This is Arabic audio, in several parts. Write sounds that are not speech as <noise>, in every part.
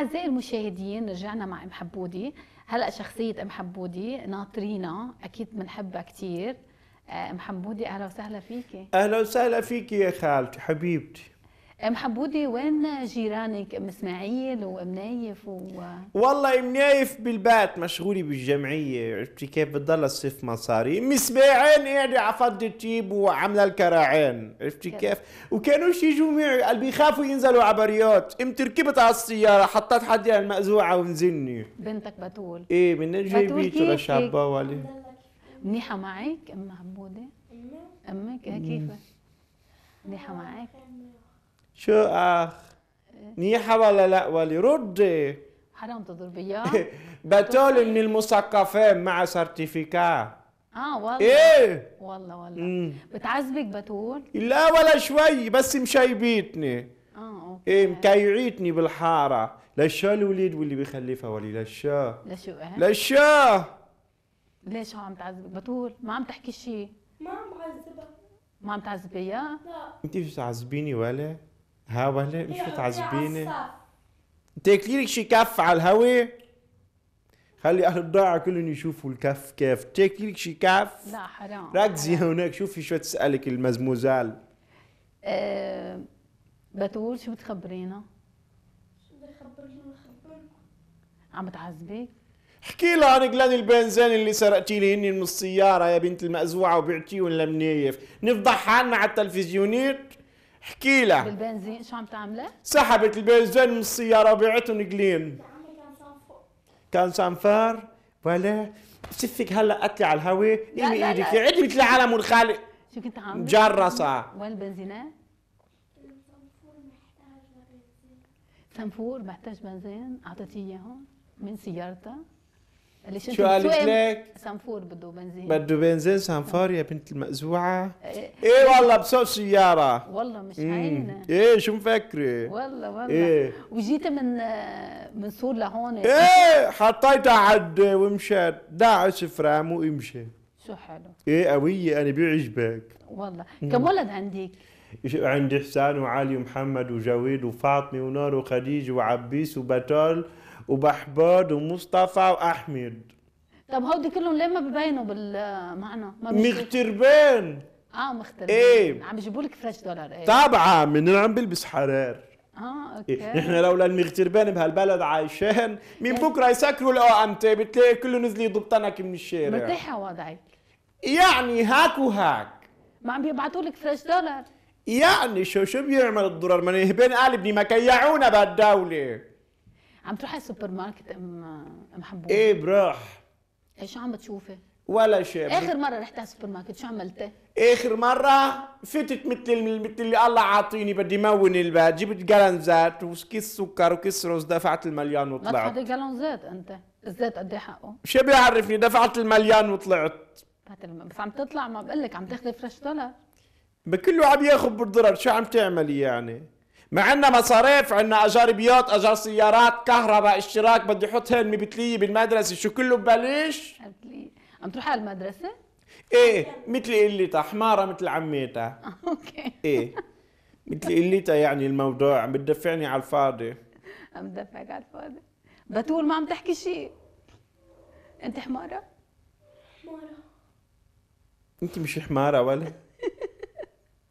اعزائي المشاهدين رجعنا مع ام حبودي هلا شخصيه ام حبودي ناطرينا اكيد بنحبها كثير ام حبودي اهلا وسهلا فيكي اهلا وسهلا فيكي يا خالتي حبيبتي ام حبودي وين جيرانك ام اسماعيل وام نايف و... والله ام نايف بالبيت مشغولة بالجمعية عرفتي كيف بتضل تصرف مصاري ام اسماعيل قاعدة على فض التيب وعاملة الكراعين عرفتي كيف وكانوا يجوا معي قال بيخافوا ينزلوا على ام قمت ركبت على السيارة حطيت حدي على المأزوعة ونزلني بنتك بتول ايه من جايبيته لشابة ولي منيحة معك ام محبودة؟ امك كيفك منيحة معك؟ شو اخ منيحه ولا لا ولي ردي حرام تضرب اياه بتول من المثقفين مع سيرتيفيكا اه والله ايه والله والله مم. بتعذبك بتول لا ولا شوي بس مشيبيتني اه اوكي ايه مكيعيتني بالحاره لشو الوليد واللي بيخلفها ولي لشو لشو اه لشو ليش هو عم تعذبك بتول ما عم تحكي شيء ما عم بعذبها ما عم تعذبيها لا انت بتعذبيني ولا ها ولا مش متعذبيني تاكلي لك شي كف على الهوا خلي اهل الضيعه كلهم يشوفوا الكف كيف تاكلي لك شي كف لا حرام ركزي حرام. هناك شوفي شو تسالك المزموزال أه بتقول شو بتخبرينا؟ عم تعذبك؟ احكي له عن جلان البنزين اللي سرقتي لي هن من السياره يا بنت المأزوعه وبعتيهم لمنايف نفضح حالنا على التلفزيونير؟ احكي لها بالبنزين شو عم تعمله؟ سحبت البنزين من السيارة وبيعتهم قليل كان سانفار ولا شفتك هلا قتلي على الهواء قيمي ايدك عدي مثل العالم والخالق شو كنت عامل؟ مجرصة وين البنزينة؟ سنفور محتاج بنزين اعطيتيه اياهم من سيارتها شو قالت لك؟ سنفور بده بنزين بده بنزين سنفور يا بنت المأزوعة ايه, إيه والله بسوق سيارة والله مش عينة ايه شو مفكرة؟ والله والله ايه وجيت من من سور لهون ايه حطيتها عد ومشت داعس فرام وامشي شو حلو ايه قوية انا بيعجبك والله كم ولد عندك؟ عندي حسان وعلي ومحمد وجويد وفاطمة ونور وخديجة وعبيس وبتول وبحباد ومصطفى واحمد طب هودي كلهم ليه ما ببينوا بالمعنى ما مغتربين اه مختلفين ايه عم يجيبوا لك فريش دولار ايه طبعا من عم بلبس حرير اه اوكي إيه. نحن لولا المغتربين بهالبلد عايشين من يعني- بكره يسكروا الاو ام تي بتلاقي كله نزل يضبطنك من الشارع مرتاحه وضعك يعني هاك وهاك ما عم بيبعتوا لك فريش دولار يعني شو شو بيعمل الضرر من قال قالبني ما كيعونا بهالدوله عم تروح على السوبر ماركت ام ام حبوب ايه بروح ايه شو عم بتشوفي؟ ولا شيء اخر مره رحت على السوبر ماركت شو عملتي؟ اخر مره فتت مثل مثل اللي الله عاطيني بدي مون البيت جبت جالون زيت وكيس سكر وكيس رز دفعت المليان وطلعت ما جالون زيت انت الزيت قد ايه حقه؟ شو بيعرفني دفعت المليان وطلعت بس عم تطلع ما بقول لك عم تاخذي فريش دولار بكله عم ياخذ بالضرر شو عم تعملي يعني؟ ما عندنا مصاريف عندنا اجار بيوت اجار سيارات كهرباء اشتراك بدي احط هين مبتليه بالمدرسه شو كله ببلاش عم تروح على المدرسه ايه مثل قلتها حماره مثل عميتها <laughs> اوكي ايه مثل قلتها يعني الموضوع عم بتدفعني على الفاضي عم بدفعك على الفاضي بتول ما عم تحكي شيء انت حماره حماره انت مش حماره ولا <laughs>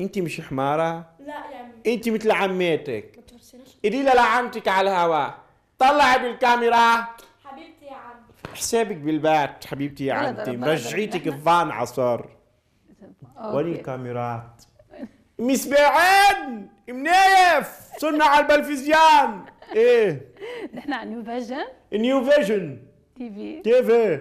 انت مش حماره لا يا عمي انت مثل عميتك ما ترسلش لعمتك على الهواء طلعي بالكاميرا حبيبتي يا عمتي حسابك بالبات حبيبتي يا عمتي مرجعيتك الظان عصر وين الكاميرات مس بعين منيف صرنا على البلفزيان ايه نحن على نيو فيجن نيو فيجن تي في تي في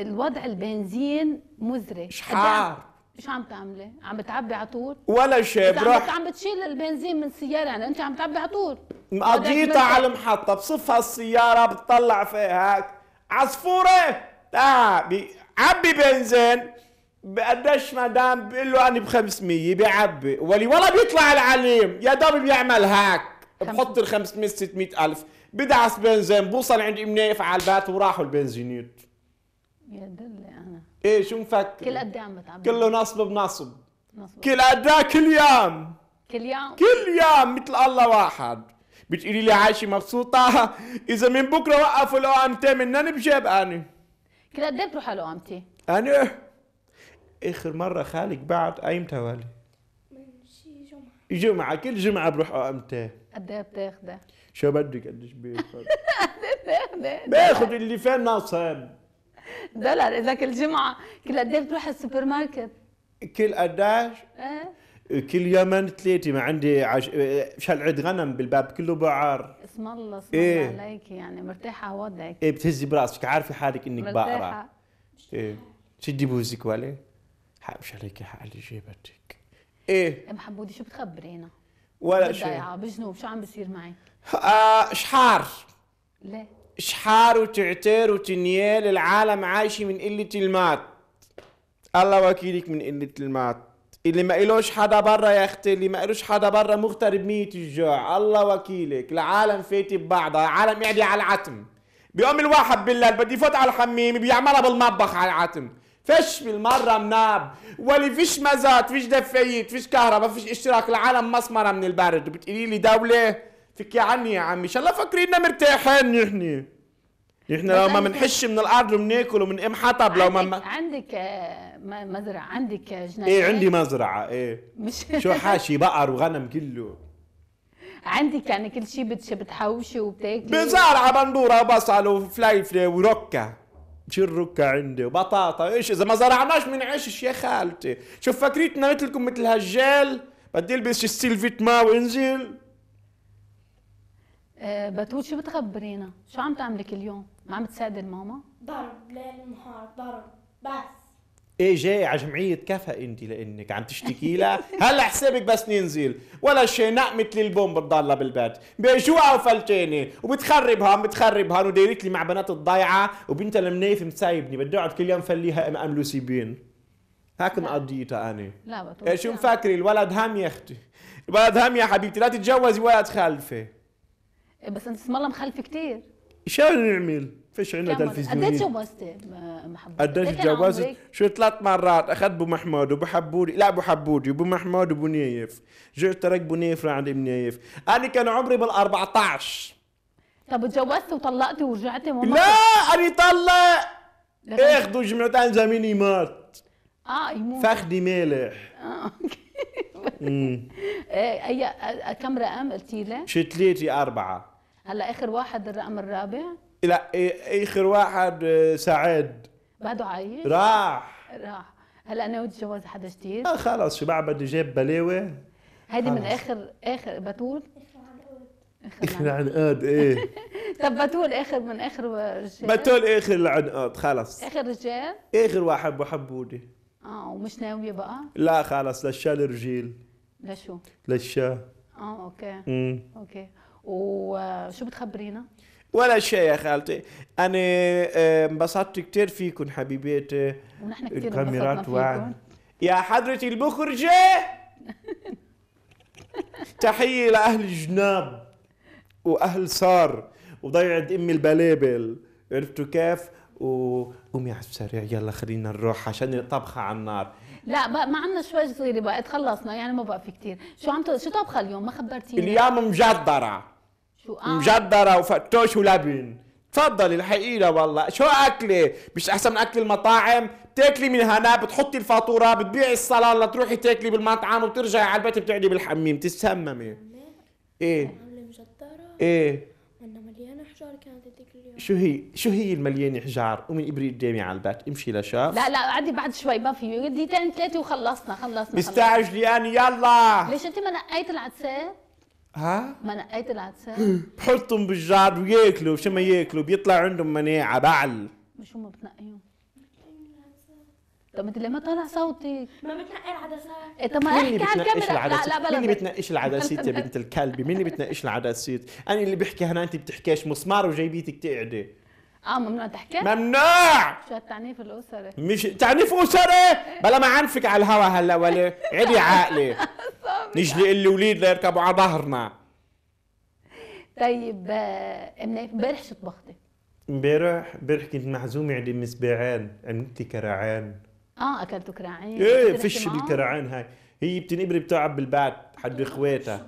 الوضع البنزين مزري شحار شو عم تعملي؟ عم بتعبي على طول؟ ولا شيء بروح عم بتشيل البنزين من السياره يعني انت عم تعبي على طول قضيتها على المحطه بصفها السياره بتطلع فيها عصفوره تعبي عبي بنزين بقديش ما دام بقول له انا ب 500 بيعبي ولي ولا بيطلع العليم يا دوب بيعمل هاك بحط ال 500 600 الف بدعس بنزين بوصل عند امنيه على بات وراحوا البنزينيت يا دلي انا شو مفكر كل قد إيه عم بتعبي كله نصب بنصب نصب. كل قد إيه؟ كل يوم كل يوم كل يوم مثل الله واحد بتقولي لي عايشه مبسوطه اذا من بكره وقفوا لو من منن بجيب انا كل قد إيه بتروح على امتي انا اخر مره خالك بعد ايمتى ولي من شي جمعه جمعه كل جمعه بروح امتي قد ايه بتاخذي؟ شو بدك قديش <laughs> بتاخذي؟ باخذ اللي فين ناصب <laughs> دولار اذا كل جمعه كل قد إيه بتروح السوبر ماركت كل قداش؟ ايه كل يومين ثلاثة ما عندي عش... عيد غنم بالباب كله بعار اسم الله اسم إيه؟ الله عليك يعني مرتاحة وضعك ايه بتهزي براسك عارفة حالك انك مرتاحة. ايه شدي بوزك ولا حقمش عليك حقلي جيبتك ايه ام إيه، حمودي شو بتخبرينا؟ ولا شيء بجنوب شو عم بيصير معي؟ آه شحار ليه؟ شحار وتعتير وتنيال العالم عايش من قلة المات الله وكيلك من قلة المات اللي ما إلوش حدا برا يا اختي اللي ما إلوش حدا برا مغترب مية الجوع الله وكيلك العالم فيتي ببعضها العالم قاعدة على العتم بيقوم الواحد بالليل بدي يفوت على الحميم بيعملها بالمطبخ على العتم فش بالمره مناب ولي فيش مزات فيش دفايت فيش كهرباء فيش اشتراك العالم مسمره من البرد بتقولي لي دوله فك يا عني يا عمي شاء الله فاكريننا مرتاحين نحن نحن لو ما بنحش من الارض وبناكل ومن ام حطب لو ما عندك آه، مزرعه عندك جنينه ايه عندي مزرعه ايه مش شو حاشي بقر وغنم كله عندك يعني كل شيء بتحوشي وبتاكلي بزرعه بندوره وبصل وفليفله وركه شو الركة عندي وبطاطا ايش اذا ما زرعناش من عيش يا خالتي شوف فكرتنا مثلكم مثل هالجال بدي البس السيلفيت ما وانزل آه بتوت شو بتخبرينا؟ شو عم تعملي كل يوم؟ ما عم تساعدي الماما؟ ضرب ليل نهار ضرب بس ايه جاي على جمعية كفا انت لانك عم تشتكي لها <laughs> هلا حسابك بس ننزل ولا شيء نقمة للبوم بتضلها بالبيت بيجوع وفلتانة وبتخرب هون بتخرب هون لي مع بنات الضيعة وبنت المنايف مسايبني بدي اقعد كل يوم فليها ام ام بين هاك مقضيتها انا لا بطول إيه، شو يعني. مفكري الولد هم يا اختي الولد هم يا حبيبتي لا تتجوزي ولد خلفي بس انت اسم الله مخلف كثير شنو نعمل؟ فيش عندنا تلفزيون قديش جوازتي محمود؟ قديش جوازتي؟ شو ثلاث مرات اخذت بو محمود وبو حبودي لا بو حبودي وبو محمود وبو نيف جئت ترك بو نيف لعند ابن نيف انا كان عمري بال 14 طب تجوزت وطلقتي ورجعتي لا انا طلق اخذوا جمعتين زميلي مات اه يموت فخدي مالح اه اوكي إيه، اي كم رقم قلتي لي؟ شي ثلاثة أربعة هلا آخر واحد الرقم الرابع؟ لا إيه، آخر واحد آه، سعيد بعده عايش؟ راح راح هلا ناوي تتجوز حدا جديد؟ آه خلص شو بعد بدي جاب بلاوي هيدي من آخر آخر بتول؟ اخر العنقاد ايه <laughs> طب بتول اخر من اخر رجال بتول اخر العنقاد خلص اخر رجال اخر واحد بحبودي اه ومش ناويه بقى لا خلص للشال رجيل لشو؟ للشاه اه اوكي امم اوكي وشو آه، بتخبرينا؟ ولا شيء يا خالتي انا آه، انبسطت كثير فيكم حبيباتي ونحن كثير الكاميرات يا حضرة المخرجة <laughs> تحية لأهل جناب وأهل صار وضيعة أمي البلابل عرفتوا كيف؟ وقومي على السريع يلا خلينا نروح عشان الطبخة على النار لا بقى ما عندنا شوي صغيره بقى تخلصنا يعني ما بقى في كثير شو عم شو طبخه اليوم ما خبرتيني اليوم مجدره شو آه. مجدره وفتوش ولبن تفضلي الحقيقة والله شو أكلة مش أحسن من أكل المطاعم تاكلي من هنا بتحطي الفاتورة بتبيعي الصلاة لتروحي تاكلي بالمطعم وبترجعي على البيت بتقعدي بالحميم تتسممي إيه عاملة مجدرة إيه احجار كانت هذيك اليوم شو هي شو هي المليانه حجار ومن ابري قدامي على البات امشي لشاف لا لا عدي بعد شوي ما في دقيقتين ثلاثه وخلصنا خلصنا مستعجلي انا يلا ليش انت ما نقيت العدسات ها؟ ما نقيت العدسات <gasps> بحطهم بالجار وياكلوا شو ما ياكلوا بيطلع عندهم مناعه بعل مش هم بتنقيهم طب انت ليه ما طالع صوتك؟ ما بتنقي العدسات إيه، طب ما احكي على الكاميرا لا لا بلا مين اللي بتنقيش العدسات يا بنت الكلب؟ مين اللي بتنقيش العدسات؟ انا اللي بحكي هنا انت بتحكيش مسمار وجايبيتك تقعدي اه ممنوع تحكي؟ ممنوع شو التعنيف الاسري مش تعنيف اسري؟ بلا ما عنفك على الهوا هلا ولا عدي عقلي <laughs> نجلي وليد ليركبوا على ظهرنا طيب آه، امبارح شو طبختي؟ امبارح امبارح كنت معزومه عند يعني مس باعان عملت لي كرعان اه اكلتوا كراعين ايه فش الكراعين هاي هي بتنقبر بتعب بالبعد حد اخواتها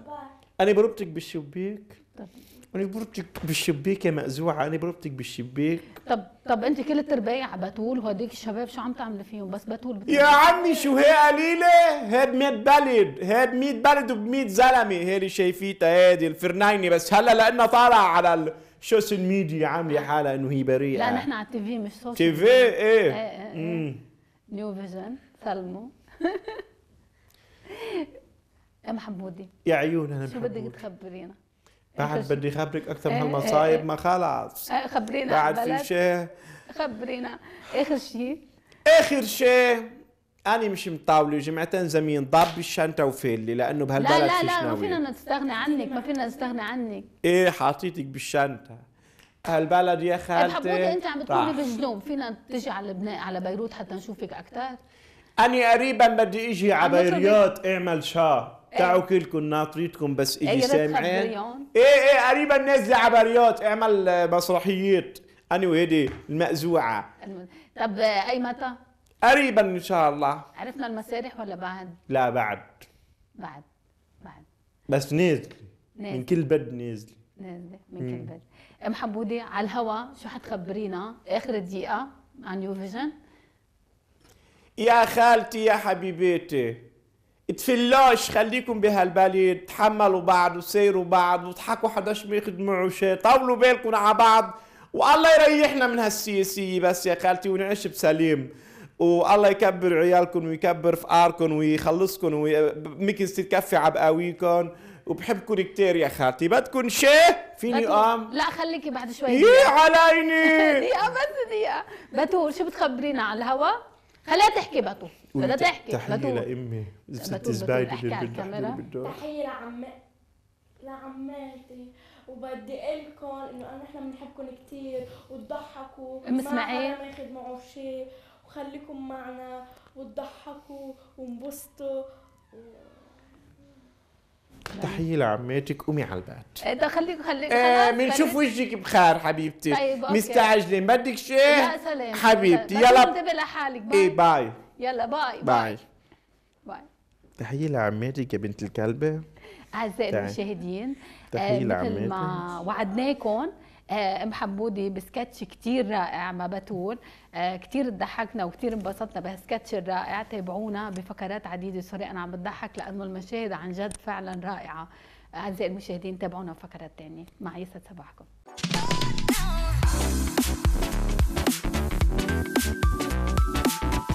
انا بربطك بالشبيك طب انا بربطك بالشبيك يا مأزوعة انا بربطك بالشبيك طب طب انت كل التربيع بتول وهديك الشباب شو عم تعملي فيهم بس بتول يا عمي شو هي قليلة هاد 100 بلد هاد 100 بلد وب 100 زلمة هي اللي شايفيتها هادي الفرنايني بس هلا لانها طالعة على ال... السوشيال ميديا عامله حالها انه هي بريئه لا نحن على التي في مش سوشيال تي في ايه, ايه, ايه, ايه. نيو فيجن سلمو <laughs> يا محمودي يا عيوننا شو بدك تخبرينا؟ بعد بدي خبرك اكثر إيه، من إيه، هالمصايب إيه. ما خلص خبرينا بعد في شيء خبرينا اخر شيء اخر شيء أنا مش مطاولة جمعتين زمين ضرب الشنطة وفيلي لأنه بهالبلد لا لا لا ما فينا نستغنى عنك ما فينا نستغنى عنك إيه حاطيتك بالشنطة هالبلد يا خالتي إيه، انت عم بتقولي بجنوب فينا تجي على لبنان على بيروت حتى نشوفك اكثر اني قريبا بدي إجي على بيروت أعمل شا إيه. تعوا كلكم ناطريتكم بس إجي إيه، سامعين إيه إيه قريبا نازلة على بيروت أعمل مسرحيات اني وهيدي المأزوعة طب أي متى؟ قريبا إن شاء الله عرفنا المسارح ولا بعد؟ لا بعد بعد بعد بس نازلة من كل بد نازلة نازلة من كل بد ام حبودي على الهوا شو حتخبرينا اخر دقيقه عن يو فيجن يا خالتي يا حبيبتي تفلوش خليكم بهالبلد تحملوا بعض وسيروا بعض وضحكوا حداش ما يخدموا شيء طولوا بالكم على بعض والله يريحنا من هالسياسية بس يا خالتي ونعيش بسليم والله يكبر عيالكم ويكبر فقاركم ويخلصكم وممكن تصير تكفي عبقاويكم وبحبكم كثير يا خالتي بدكم شيء فيني قام لا خليكي بعد شوي يي إيه، عليني <laughs> دقيقه بس دقيقه بتو شو بتخبرينا على الهوا خليها تحكي بتو بدها تحكي تحيه بتول. لامي ست زبايدي اللي بالدور تحيه لعماتي لعماتي وبدي اقول لكم انه نحن بنحبكم كثير وتضحكوا ام اسماعيل ما ياخذ معه شيء وخليكم معنا وتضحكوا وانبسطوا تحيه لعماتك قومي على البيت إيه، ده خليك خليك إيه، خلاص بنشوف وجهك بخير حبيبتي طيب مستعجله بدك شيء يا سلام حبيبتي يلا انتبه لحالك إيه، باي ايه باي يلا باي باي باي تحيه لعماتك يا بنت الكلبه اعزائي المشاهدين تحية آه مثل ما وعدناكم آه، ام حمودي بسكتش كتير رائع ما بتول آه، كتير ضحكنا وكتير انبسطنا بهالسكتش الرائع تابعونا بفقرات عديده سوري انا عم بضحك لانه المشاهد عن جد فعلا رائعه اعزائي المشاهدين تابعونا بفقرات تانية مع يسعد صباحكم